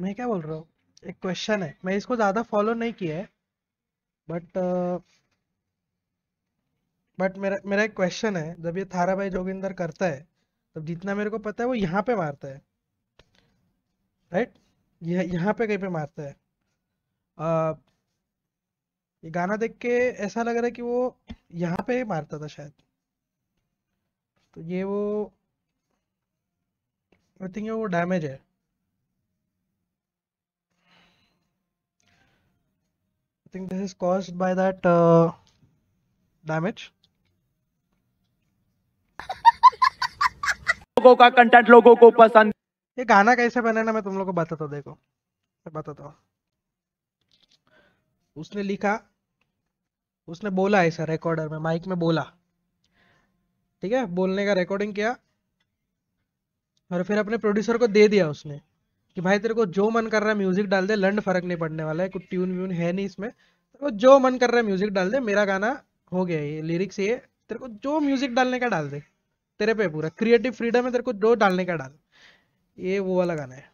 मैं क्या बोल रहा हूँ एक क्वेश्चन है मैं इसको ज़्यादा फॉलो नहीं किया है बट बट uh, मेरा मेरा एक क्वेश्चन है जब ये थारा भाई जोगिंदर करता है तब जितना मेरे को पता है वो यहाँ पे मारता है राइट यह यहाँ पे कहीं पे मारता है uh, ये गाना देख के ऐसा लग रहा है कि वो यहाँ पे मारता था शायद तो ये वो आई थिंक वो डैमेज है think this is caused by that uh, damage. लोगों का कंटेंट लोगों को पसंद ये गाना कैसे बने ना मैं तुम लोगों को बताता हूँ देखो मैं बताता हूँ उसने लिखा उसने बोला ऐसा रिकॉर्डर में माइक में बोला ठीक है बोलने का रिकॉर्डिंग किया और फिर अपने प्रोड्यूसर को दे दिया उसने कि भाई तेरे को जो मन कर रहा है म्यूजिक डाल दे लंड फर्क नहीं पड़ने वाला है कुछ ट्यून व्यून है नहीं इसमें तेरे को जो मन कर रहा है म्यूजिक डाल दे मेरा गाना हो गया ये लिरिक्स ये तेरे को जो म्यूजिक डालने का डाल दे तेरे पे पूरा क्रिएटिव फ्रीडम है तेरे को जो डालने का डाल ये वो वाला गाना है